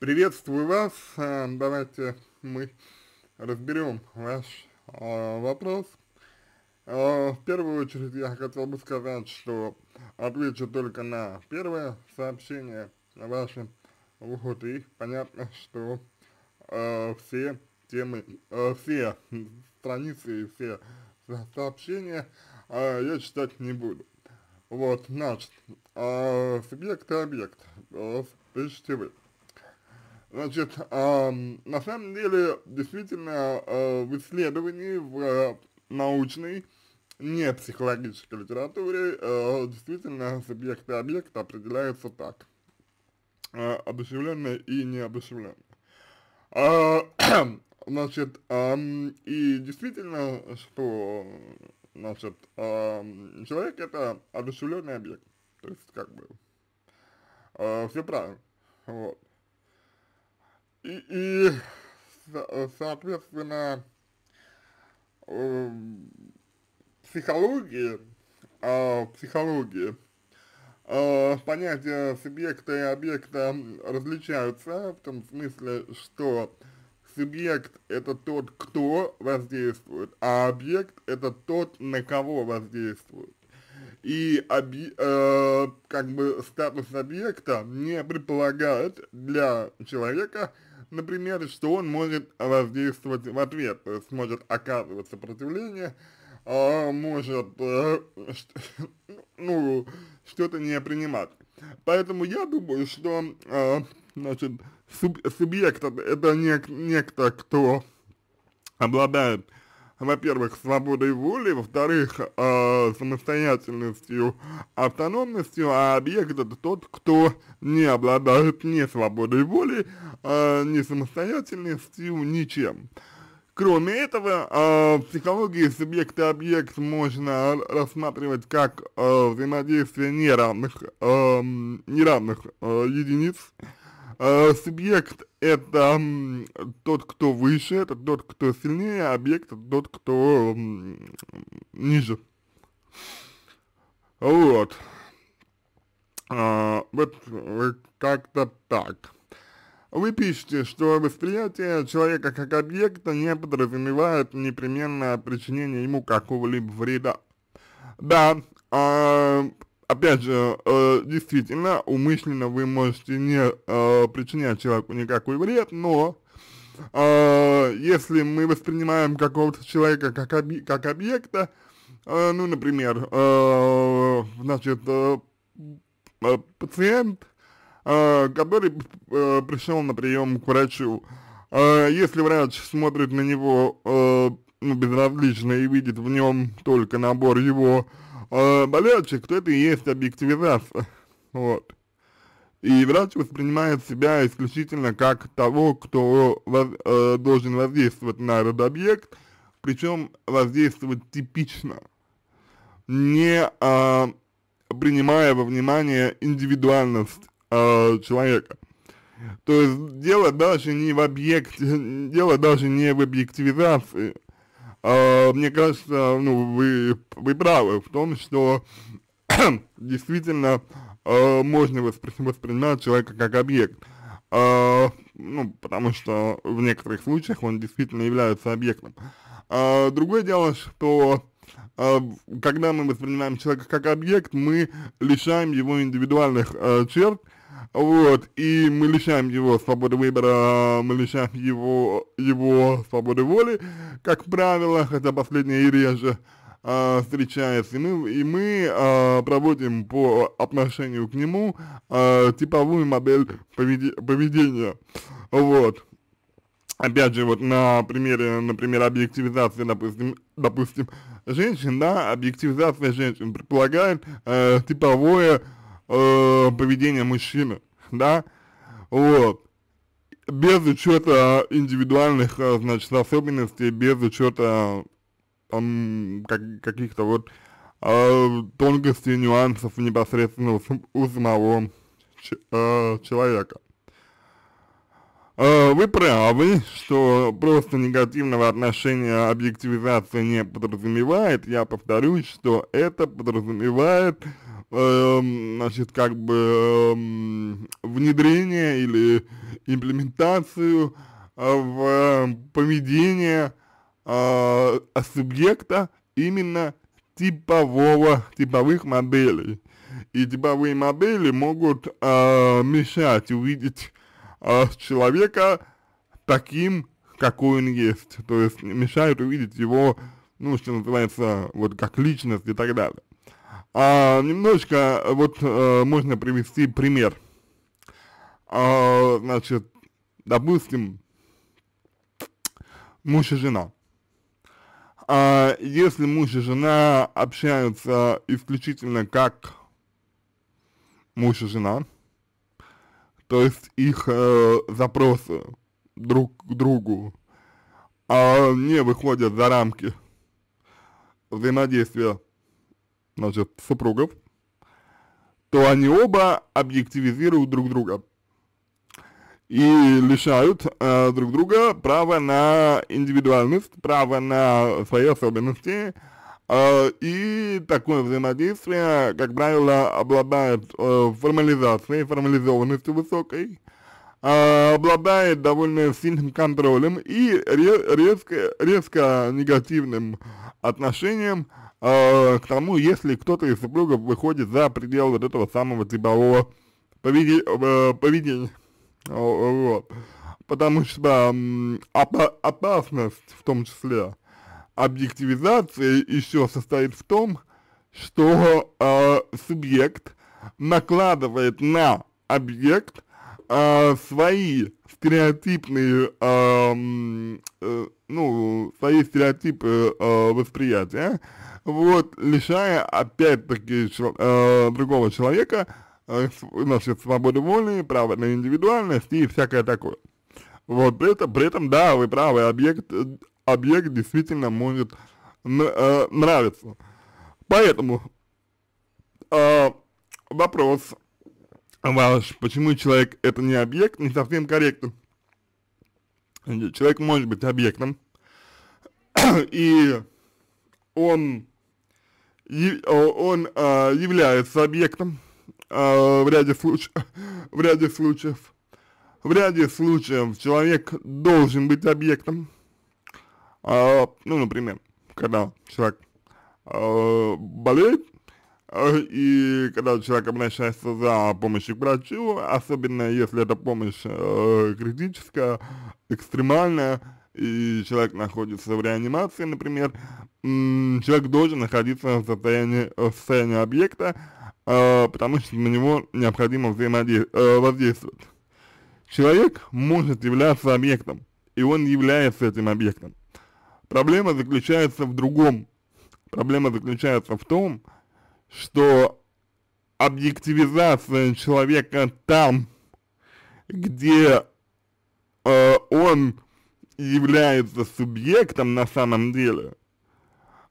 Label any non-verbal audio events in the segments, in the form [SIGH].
Приветствую вас. А, давайте мы разберем ваш а, вопрос. А, в первую очередь я хотел бы сказать, что отвечу только на первое сообщение ваше. Вот, и понятно, что все темы, все страницы и все сообщения я читать не буду. Вот, значит, э, субъект и объект, э, пишите вы. Значит, э, на самом деле, действительно, э, в исследовании, в э, научной, не психологической литературе, э, действительно, субъект и объект определяются так. Э, одушевленное и неодушевленное. Э, а, [CLEARS THROAT] значит, э, и действительно, что, значит, э, человек это одушевленный объект. То есть, как бы, э, все правильно. Вот и, соответственно, психологии, эм, психологии, а, э, а, понятия субъекта и объекта различаются в том смысле, что субъект – это тот, кто воздействует, а объект – это тот, на кого воздействует. И оби, э, как бы статус объекта не предполагает для человека – Например, что он может воздействовать в ответ, то есть может оказывать сопротивление, а может, э, [LAUGHS] ну, что-то не принимать. Поэтому я думаю, что, э, значит, субъект это нек некто, кто обладает во-первых, свободой воли, во-вторых, э, самостоятельностью, автономностью, а объект это тот, кто не обладает ни свободой воли, э, ни самостоятельностью, ничем. Кроме этого, э, в психологии субъект и объект можно рассматривать как э, взаимодействие неравных, э, неравных э, единиц, э, а, субъект — это тот, кто выше, это тот, кто сильнее, а объект — это тот, кто ниже. Вот. А, вот э, как-то так. Вы пишете, что восприятие человека как объекта не подразумевает непременно причинение ему какого-либо вреда. Да, а, опять же, э, действительно, умышленно вы можете не э, причинять человеку никакой вред, но э, если мы воспринимаем какого-то человека как, объ как объекта, э, ну, например, э, значит, э, э пациент, э, который э, пришел на прием к врачу, э, если врач смотрит на него э, ну, безразлично и видит в нем только набор его а, болельщик, то это и есть объективизация, вот. И врач воспринимает себя исключительно как того, кто воз, э, должен воздействовать на этот объект, причем воздействовать типично, не э, принимая во внимание индивидуальность э, человека. То есть дело даже не в объекте, дело даже не в объективизации, а, мне кажется, ну, вы, вы правы в том, что [CLEARS THROAT] действительно э, можно воспри воспринимать человека как объект. Э, ну, потому что в некоторых случаях он действительно является объектом. Э, другое дело, что э, когда мы воспринимаем человека как объект, мы лишаем его индивидуальных э, черт, э, вот, и мы лишаем его свободы выбора, мы лишаем его, его свободы воли, как правило, хотя последнее и реже э, встречается, и мы, и мы э, проводим по отношению к нему э, типовую модель поведи поведения, вот. Опять же, вот на примере, например, объективизации, допустим, допустим женщин, да, объективизация женщин предполагает э, типовое э, э, поведения мужчины, да, вот, без учета индивидуальных, э, значит, особенностей, без учета как, каких-то вот э, тонкостей, нюансов непосредственно у, у самого э, человека. Э, вы правы, что просто негативного отношения объективизация не подразумевает. Я повторюсь, что это подразумевает э, Эм, значит, как бы эм, внедрение или имплементацию э, в э, поведение э, субъекта именно типового, типовых моделей. И типовые модели могут мешать увидеть человека таким, какой он есть. То есть мешают увидеть его, ну, что называется, вот как личность и так далее. А, немножечко э, вот а, можно привести пример. А, значит, допустим, муж и жена. А, если муж и жена общаются исключительно как муж и жена, то есть их э, запросы друг к другу э, не выходят за рамки взаимодействия значит, супругов, то они оба объективизируют друг друга и лишают э, друг друга права на индивидуальность, права на свои особенности, э, и такое взаимодействие, как правило, обладает э, формализацией, формализованностью высокой, э, обладает довольно сильным контролем и ре резко, резко негативным отношением э, к тому, если кто-то из супругов выходит за пределы вот этого самого типового поведи, э, поведения. Вот. Потому что э, опасность, в том числе, объективизации еще состоит в том, что э, субъект накладывает на объект э, свои стереотипные, э, э, ну, свои стереотипы э, восприятия, вот, лишая опять-таки э, другого человека э, значит, свободы воли, права на индивидуальность и всякое такое. Вот это, при этом, да, вы правы, объект, объект действительно может э, нравиться. Поэтому э, вопрос ваш, почему человек это не объект, не совсем корректно. Человек может быть объектом, [CLEARS THROAT] и он, он а, является объектом а, в, ряде случ, [LAUGHS] в ряде случаев. В ряде случаев человек должен быть объектом. А, ну, например, когда человек а, болеет, и когда человек обращается за помощью к врачу, особенно если эта помощь э, критическая, экстремальная, и человек находится в реанимации, например, человек должен находиться в состоянии, э, в состоянии объекта, э, потому что на него необходимо взаимодействовать. Э, человек может являться объектом, и он является этим объектом. Проблема заключается в другом. Проблема заключается в том, что что объективизация человека там, где э, он является субъектом на самом деле,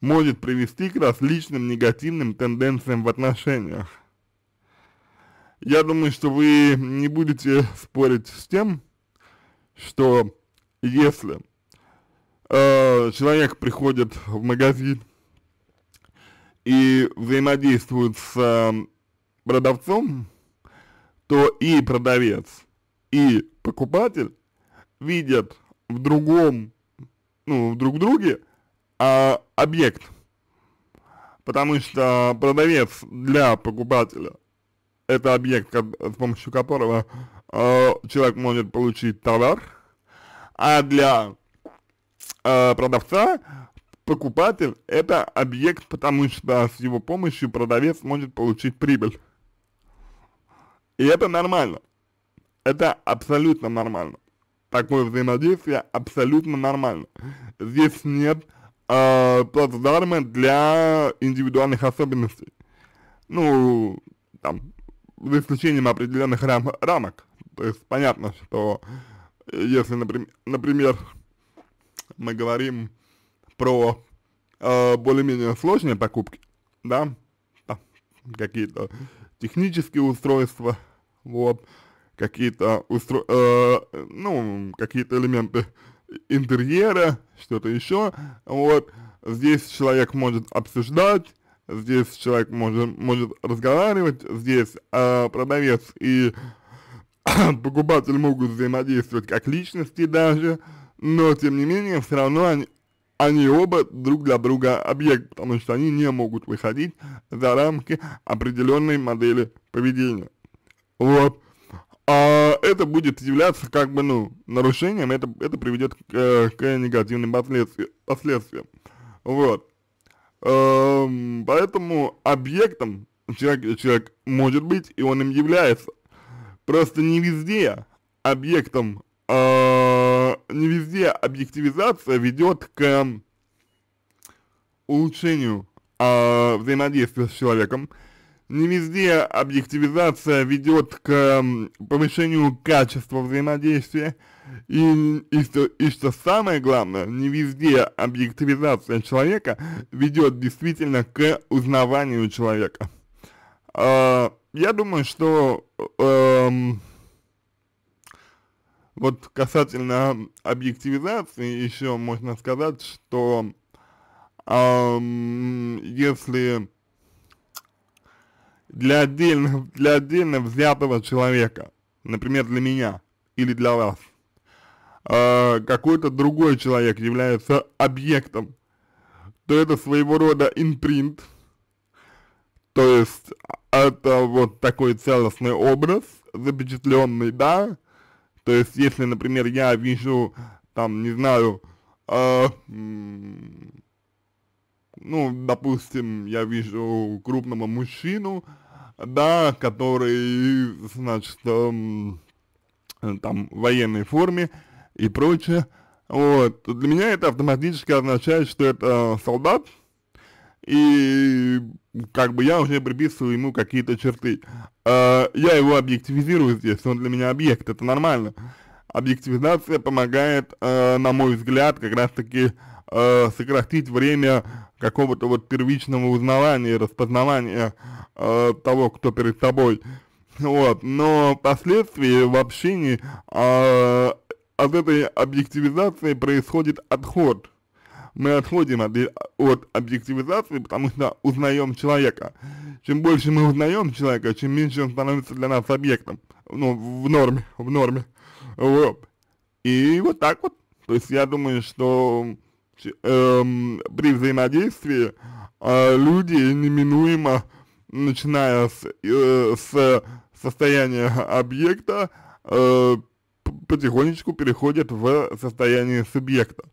может привести к различным негативным тенденциям в отношениях. Я думаю, что вы не будете спорить с тем, что если э, человек приходит в магазин и взаимодействуют с э, продавцом, то и продавец, и покупатель видят в другом, ну, в друг друге э, объект. Потому что продавец для покупателя – это объект, с помощью которого э, человек может получить товар, а для э, продавца покупатель – это объект, потому что с его помощью продавец может получить прибыль. И это нормально. Это абсолютно нормально. Такое взаимодействие абсолютно нормально. Здесь нет э, плацдарма для индивидуальных особенностей. Ну, там, за исключением определенных рам рамок. То есть понятно, что если, например, например мы говорим про э, более-менее сложные покупки, да, какие-то технические устройства, вот, какие-то устро... э, ну, какие-то элементы интерьера, что-то еще, вот, здесь человек может обсуждать, здесь человек может, может разговаривать, здесь э, продавец и [COUGHS] покупатель могут взаимодействовать как личности даже, но тем не менее, все равно они, они оба друг для друга объект, потому что они не могут выходить за рамки определенной модели поведения. Вот. А это будет являться как бы, ну, нарушением, это, это приведет к, э, к негативным последствиям. последствиям. Вот. Эм, поэтому объектом человек, человек может быть, и он им является. Просто не везде объектом э, не везде объективизация ведет к эм, улучшению э, взаимодействия с человеком, не везде объективизация ведет к эм, повышению качества взаимодействия, и, и, что, и что самое главное, не везде объективизация человека ведет действительно к узнаванию человека. Э, я думаю, что э, вот касательно объективизации еще можно сказать, что эм, если для отдельного для отдельно взятого человека, например, для меня или для вас, э, какой-то другой человек является объектом, то это своего рода импринт, то есть а, это вот такой целостный образ, запечатленный, да, то есть, если, например, я вижу, там, не знаю, э, ну, допустим, я вижу крупного мужчину, да, который, значит, э, там, в военной форме и прочее, вот, для меня это автоматически означает, что это солдат, и как бы я уже приписываю ему какие-то черты. А, я его объективизирую здесь, он для меня объект, это нормально. Объективизация помогает, а, на мой взгляд, как раз-таки а, сократить время какого-то вот первичного узнавания, распознавания того, кто перед тобой. Вот, но впоследствии в общении э, от этой объективизации происходит отход мы отходим от, от объективизации, потому что узнаем человека. Чем больше мы узнаем человека, чем меньше он становится для нас объектом. Ну, в норме, в норме. Вот. И вот так вот. То есть я думаю, что эм, при взаимодействии э, люди неминуемо, начиная с, э, с состояния объекта, э, потихонечку переходят в состояние субъекта.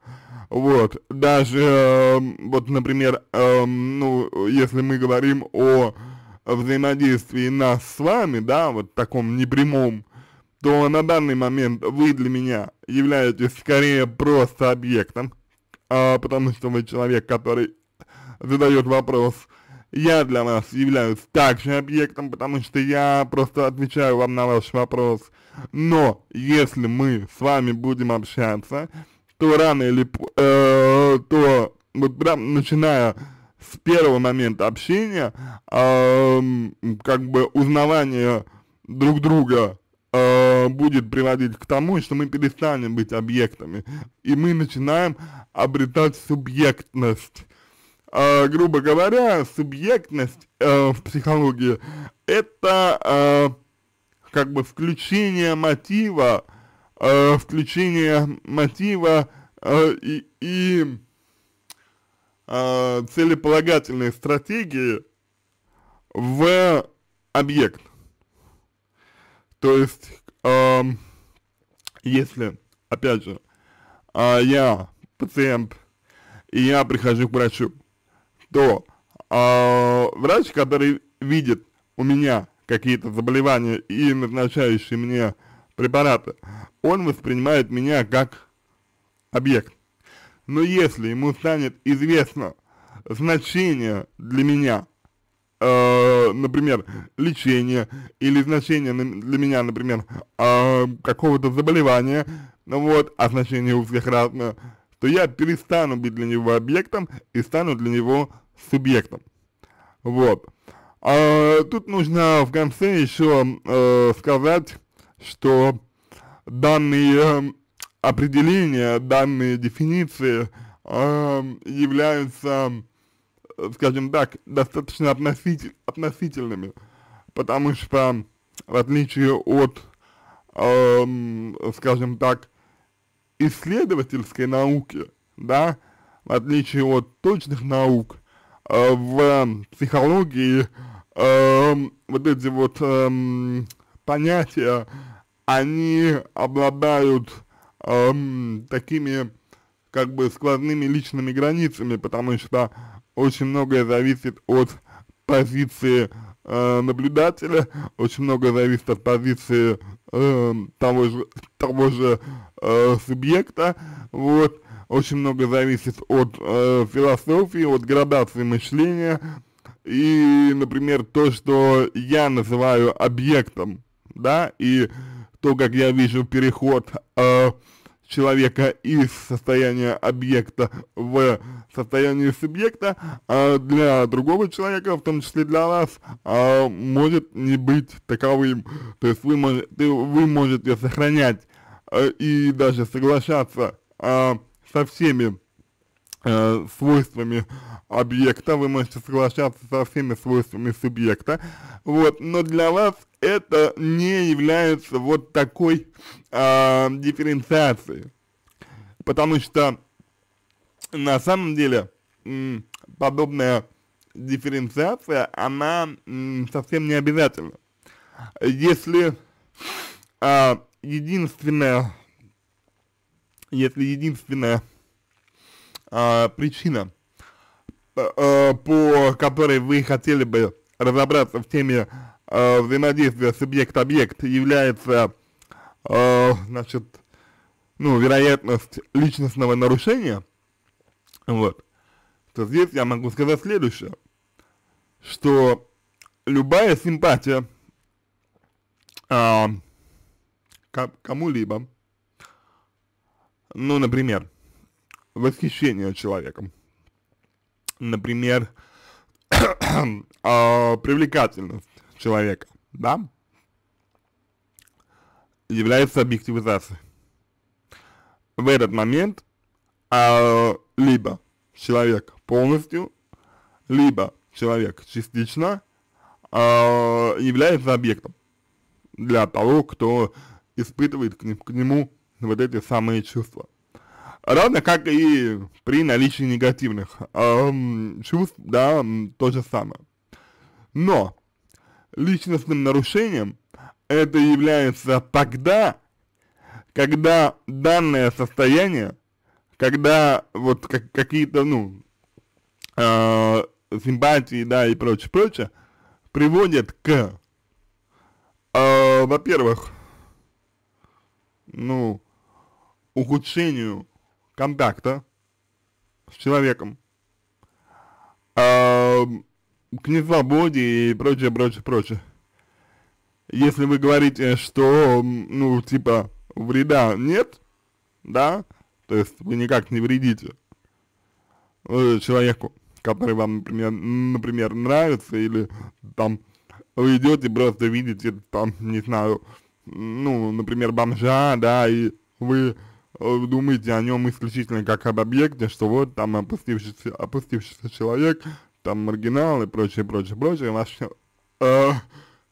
Вот, даже, эм, вот, например, эм, ну, если мы говорим о взаимодействии нас с вами, да, вот таком непрямом, то на данный момент вы для меня являетесь скорее просто объектом, а, потому что вы человек, который задает вопрос, я для вас являюсь также объектом, потому что я просто отвечаю вам на ваш вопрос. Но если мы с вами будем общаться, то рано или э, то вот прям начиная с первого момента общения, э, как бы узнавание друг друга э, будет приводить к тому, что мы перестанем быть объектами, и мы начинаем обретать субъектность. Э, грубо говоря, субъектность э, в психологии – это э, как бы включение мотива, э, э, включение мотива э, и, и э, целеполагательной стратегии в объект. То есть, э, если, опять же, э, я пациент, и я прихожу к врачу, то э, врач, который видит у меня какие-то заболевания и назначающий мне э, препарата, он воспринимает меня как объект. Но если ему станет известно значение для меня, э, например, лечения или значение для меня, например, э, какого-то заболевания, ну вот, а значение у всех разное, то я перестану быть для него объектом и стану для него субъектом. Вот. А, тут нужно в конце еще э, сказать что данные эм, определения, данные дефиниции э, являются, эм, скажем так, достаточно относитель, относительными, потому что в отличие от, э, скажем так, исследовательской науки, да, в отличие от точных наук, э, в психологии э, вот эти вот э, понятия, они обладают эм, такими как бы складными личными границами, потому что очень многое зависит от позиции э, наблюдателя, очень многое зависит от позиции э, того же, того же э, субъекта, вот, очень много зависит от э, философии, от градации мышления, и, например, то, что я называю объектом, да, и то, как я вижу переход э, человека из состояния объекта в состояние субъекта, э, для другого человека, в том числе для вас, э, может не быть таковым. То есть вы, мож, ты, вы можете сохранять э, и даже соглашаться э, со всеми э, свойствами объекта, вы можете соглашаться со всеми свойствами субъекта, вот, но для вас это не является вот такой э, дифференциацией. Потому что на самом деле подобная дифференциация, она совсем не обязательна. Если э, единственная, если единственная а, э, причина, э, по которой вы хотели бы разобраться в теме э, взаимодействия субъект-объект является, э, значит, ну, вероятность личностного нарушения, вот, то здесь я могу сказать следующее, что любая симпатия э, кому-либо, ну, например, восхищение человеком, например, [COUGHS] э, привлекательность, человека, да, является объективизацией. В этот момент а, либо человек полностью, либо человек частично а, является объектом для того, кто испытывает к, к нему вот эти самые чувства. Равно как и при наличии негативных эм, чувств, да, то же самое. Но личностным нарушением это является тогда, когда данное состояние, когда вот как, какие-то, ну, э, симпатии, да, и прочее, прочее, приводят к, э, во-первых, ну, ухудшению контакта с человеком, э, к свободе и прочее, прочее, прочее. Если вы говорите, что, ну, типа, вреда нет, да, то есть вы никак не вредите э, человеку, который вам, например, например, нравится, или там вы идете, просто видите, там, не знаю, ну, например, бомжа, да, и вы э, думаете о нем исключительно как об объекте, что вот там опустившийся, опустившийся человек, там маргиналы и прочее, прочее, прочее, вас э,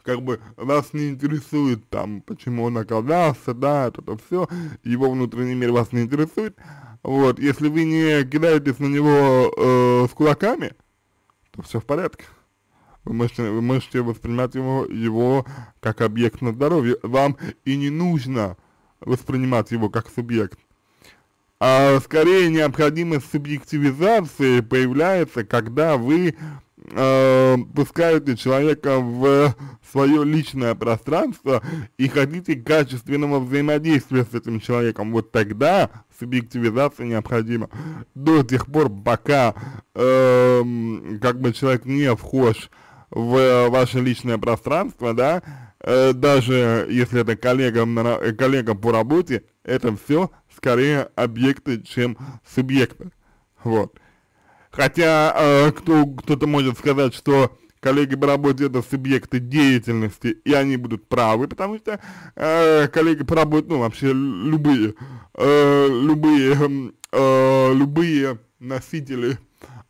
как бы вас не интересует там, почему он оказался, да, это все, его внутренний мир вас не интересует, вот, если вы не кидаетесь на него э, с кулаками, то все в порядке. Вы можете, вы можете воспринимать его, его как объект на здоровье. Вам и не нужно воспринимать его как субъект а скорее необходимость субъективизации появляется, когда вы э, пускаете человека в свое личное пространство и хотите качественного взаимодействия с этим человеком, вот тогда субъективизация необходима. До тех пор, пока э, как бы человек не вхож в ваше личное пространство, да, э, даже если это коллега, коллега по работе, это все скорее объекты, чем субъекты. Вот. Хотя э, кто, кто-то может сказать, что коллеги по работе это субъекты деятельности, и они будут правы, потому что э, коллеги по работе, ну вообще любые, э, любые, эм, э, любые носители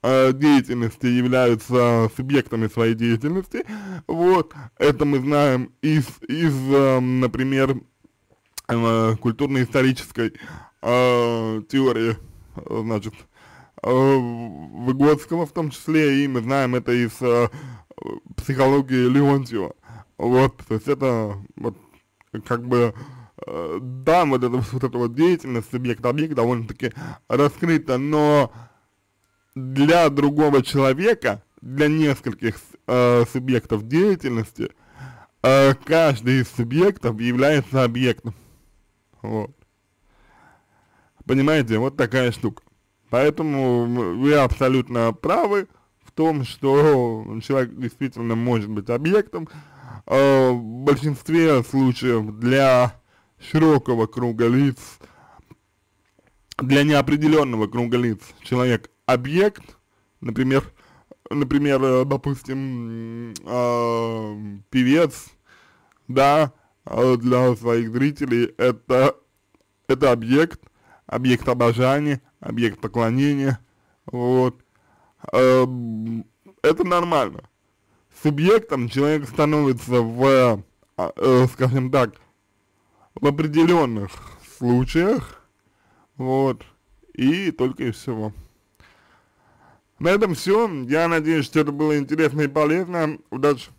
э, деятельности являются субъектами своей деятельности, вот, это мы знаем из, из эм, например, Э, культурно-исторической э, теории, э, значит, э, Выгодского в том числе, и мы знаем это из э, психологии Леонтьева. Вот, то есть это вот как бы э, да, вот эта вот, эта вот деятельность субъект-объект довольно-таки раскрыта, но для другого человека, для нескольких э, субъектов деятельности, э, каждый из субъектов является объектом. Вот. Понимаете, вот такая штука. Поэтому вы абсолютно правы в том, что человек действительно может быть объектом. Э, в большинстве случаев для широкого круга лиц, для неопределенного круга лиц человек объект, например, например, допустим, э, певец, да, а для своих зрителей это, это объект, объект обожания, объект поклонения, вот. Эм, это нормально. Субъектом человек становится в, а, э, скажем так, в определенных случаях, вот, и только и всего. На этом все. Я надеюсь, что это было интересно и полезно. Удачи!